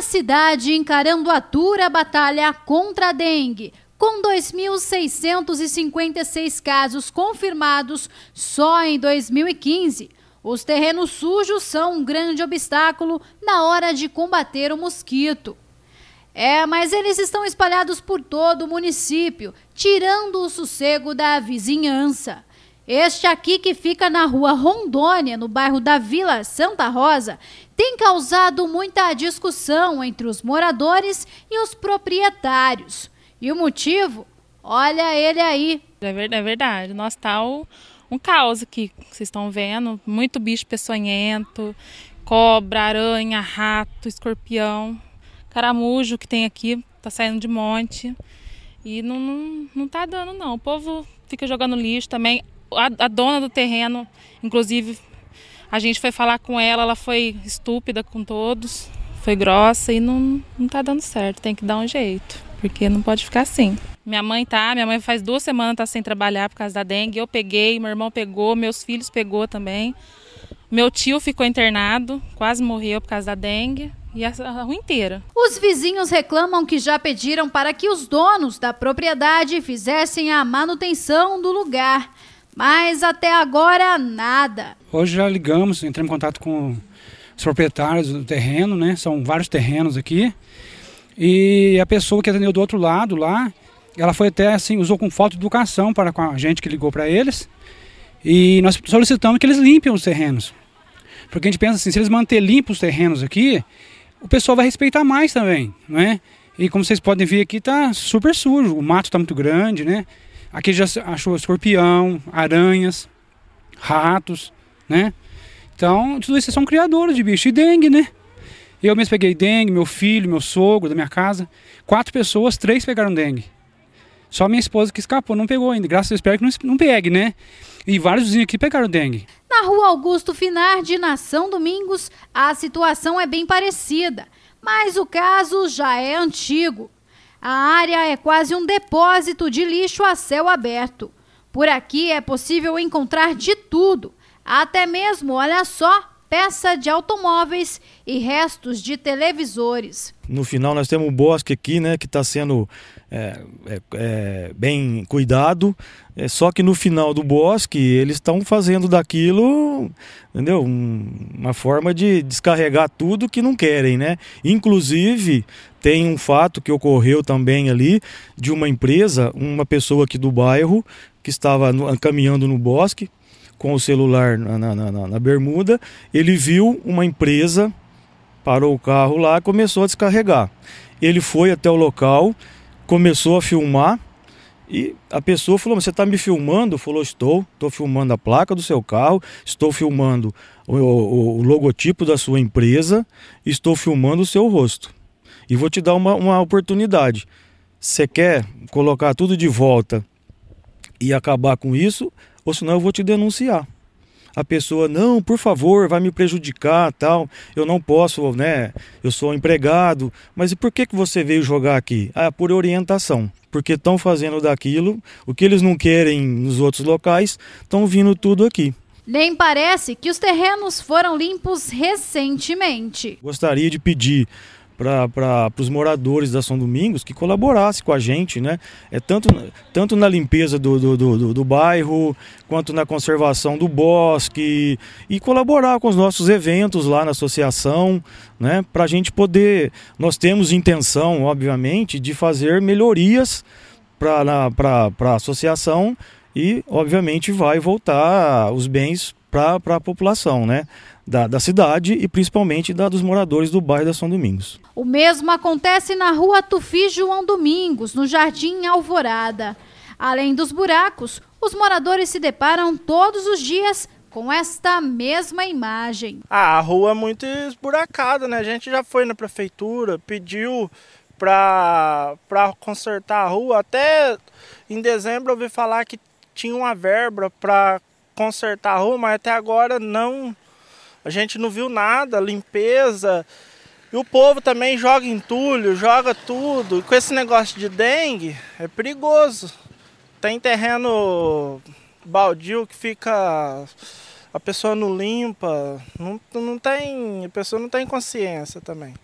A cidade encarando a dura batalha contra a dengue. Com 2.656 casos confirmados só em 2015, os terrenos sujos são um grande obstáculo na hora de combater o mosquito. É, mas eles estão espalhados por todo o município, tirando o sossego da vizinhança. Este aqui, que fica na rua Rondônia, no bairro da Vila Santa Rosa, tem causado muita discussão entre os moradores e os proprietários. E o motivo? Olha ele aí. É, é verdade, nós está um caos aqui, vocês estão vendo, muito bicho peçonhento, cobra, aranha, rato, escorpião, caramujo que tem aqui, está saindo de monte. E não, não, não tá dando não. O povo fica jogando lixo também a, a dona do terreno, inclusive, a gente foi falar com ela, ela foi estúpida com todos, foi grossa e não, não tá dando certo, tem que dar um jeito, porque não pode ficar assim. Minha mãe tá, minha mãe faz duas semanas tá sem trabalhar por causa da dengue, eu peguei, meu irmão pegou, meus filhos pegou também. Meu tio ficou internado, quase morreu por causa da dengue e a rua inteira. Os vizinhos reclamam que já pediram para que os donos da propriedade fizessem a manutenção do lugar. Mas até agora nada. Hoje já ligamos, entramos em contato com os proprietários do terreno, né? São vários terrenos aqui. E a pessoa que atendeu do outro lado lá, ela foi até assim, usou com falta de educação para com a gente que ligou para eles. E nós solicitamos que eles limpem os terrenos. Porque a gente pensa assim, se eles manter limpos os terrenos aqui, o pessoal vai respeitar mais também, né? E como vocês podem ver aqui, tá super sujo, o mato está muito grande, né? Aqui já achou escorpião, aranhas, ratos, né? Então, tudo isso são criadores de bicho. E dengue, né? Eu mesmo peguei dengue, meu filho, meu sogro da minha casa. Quatro pessoas, três pegaram dengue. Só minha esposa que escapou, não pegou ainda. Graças a Deus, espero que não, não pegue, né? E vários vizinhos aqui pegaram dengue. Na rua Augusto Finardi, na São Domingos, a situação é bem parecida. Mas o caso já é antigo. A área é quase um depósito de lixo a céu aberto. Por aqui é possível encontrar de tudo, até mesmo, olha só, peça de automóveis e restos de televisores. No final nós temos um bosque aqui, né, que está sendo é, é, é, bem cuidado. É, só que no final do bosque eles estão fazendo daquilo, entendeu? Um, uma forma de descarregar tudo que não querem, né? Inclusive tem um fato que ocorreu também ali de uma empresa, uma pessoa aqui do bairro que estava no, caminhando no bosque com o celular na, na, na, na bermuda, ele viu uma empresa parou o carro lá, começou a descarregar. Ele foi até o local, começou a filmar e a pessoa falou: Você está me filmando? Falou: Estou, estou filmando a placa do seu carro, estou filmando o, o, o logotipo da sua empresa, estou filmando o seu rosto. E vou te dar uma, uma oportunidade. Você quer colocar tudo de volta e acabar com isso? Ou senão eu vou te denunciar a pessoa, não, por favor, vai me prejudicar, tal, eu não posso, né, eu sou empregado, mas e por que, que você veio jogar aqui? Ah, por orientação, porque estão fazendo daquilo, o que eles não querem nos outros locais, estão vindo tudo aqui. Nem parece que os terrenos foram limpos recentemente. Gostaria de pedir para os moradores da São Domingos que colaborasse com a gente, né? É tanto, tanto na limpeza do, do, do, do bairro, quanto na conservação do bosque e colaborar com os nossos eventos lá na associação, né? Para a gente poder, nós temos intenção, obviamente, de fazer melhorias para a associação e, obviamente, vai voltar os bens para a população, né? Da, da, cidade e principalmente da, dos moradores do bairro da São Domingos. O mesmo acontece na rua Tufi João Domingos, no Jardim Alvorada. Além dos buracos, os moradores se deparam todos os dias com esta mesma imagem. Ah, a rua é muito esburacada, né? A gente já foi na prefeitura, pediu para consertar a rua. Até em dezembro eu ouvi falar que tinha uma verba para consertar a rua, mas até agora não. A gente não viu nada, limpeza. E o povo também joga entulho, joga tudo. E com esse negócio de dengue, é perigoso. Tem terreno baldio que fica a pessoa não limpa, não, não tem, a pessoa não tem consciência também.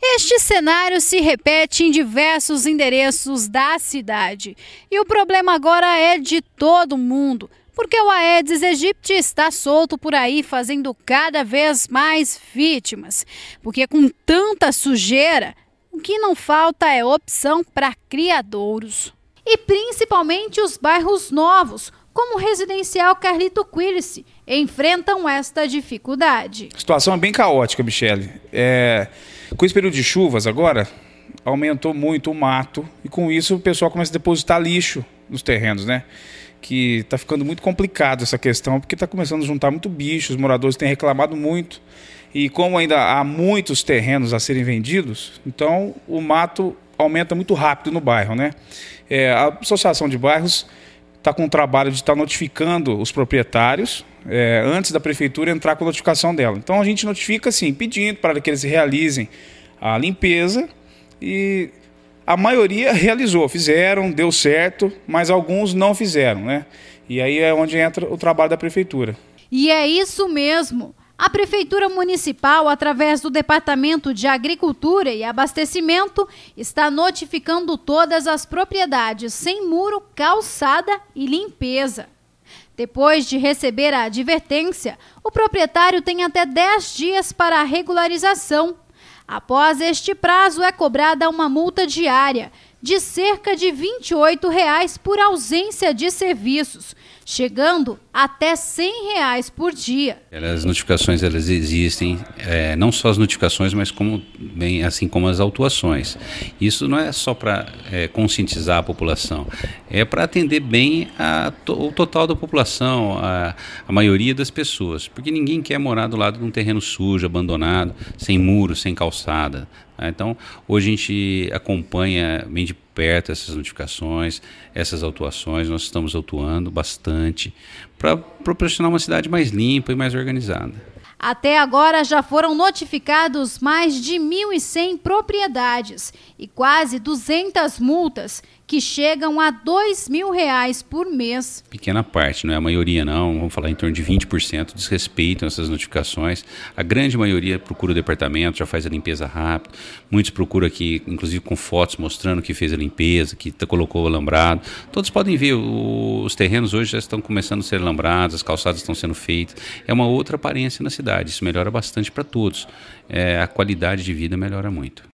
Este cenário se repete em diversos endereços da cidade. E o problema agora é de todo mundo, porque o Aedes aegypti está solto por aí, fazendo cada vez mais vítimas. Porque com tanta sujeira, o que não falta é opção para criadouros. E principalmente os bairros novos, como o residencial Carlito Quilice, enfrentam esta dificuldade. A situação é bem caótica, Michele. É, com esse período de chuvas agora, aumentou muito o mato e com isso o pessoal começa a depositar lixo nos terrenos, né? Que está ficando muito complicado essa questão, porque está começando a juntar muito bicho, os moradores têm reclamado muito. E como ainda há muitos terrenos a serem vendidos, então o mato aumenta muito rápido no bairro, né? É, a Associação de Bairros está com o trabalho de estar tá notificando os proprietários é, antes da prefeitura entrar com a notificação dela. Então a gente notifica assim, pedindo para que eles realizem a limpeza e a maioria realizou, fizeram, deu certo, mas alguns não fizeram, né? E aí é onde entra o trabalho da prefeitura. E é isso mesmo. A Prefeitura Municipal, através do Departamento de Agricultura e Abastecimento, está notificando todas as propriedades sem muro, calçada e limpeza. Depois de receber a advertência, o proprietário tem até 10 dias para a regularização. Após este prazo, é cobrada uma multa diária de cerca de R$ 28 reais por ausência de serviços, chegando até R$ 100 reais por dia. As notificações elas existem, é, não só as notificações, mas como, bem, assim como as autuações. Isso não é só para é, conscientizar a população, é para atender bem a to, o total da população, a, a maioria das pessoas, porque ninguém quer morar do lado de um terreno sujo, abandonado, sem muro, sem calçada. Né? Então, hoje a gente acompanha, bem de perto essas notificações, essas autuações. Nós estamos autuando bastante para proporcionar uma cidade mais limpa e mais organizada. Até agora já foram notificados mais de 1.100 propriedades e quase 200 multas que chegam a dois mil reais por mês. Pequena parte, não é a maioria não, vamos falar em torno de 20% desrespeitam essas notificações. A grande maioria procura o departamento, já faz a limpeza rápido. Muitos procuram aqui, inclusive com fotos mostrando que fez a limpeza, que colocou o alambrado. Todos podem ver, o, os terrenos hoje já estão começando a ser alambrados, as calçadas estão sendo feitas. É uma outra aparência na cidade, isso melhora bastante para todos. É, a qualidade de vida melhora muito.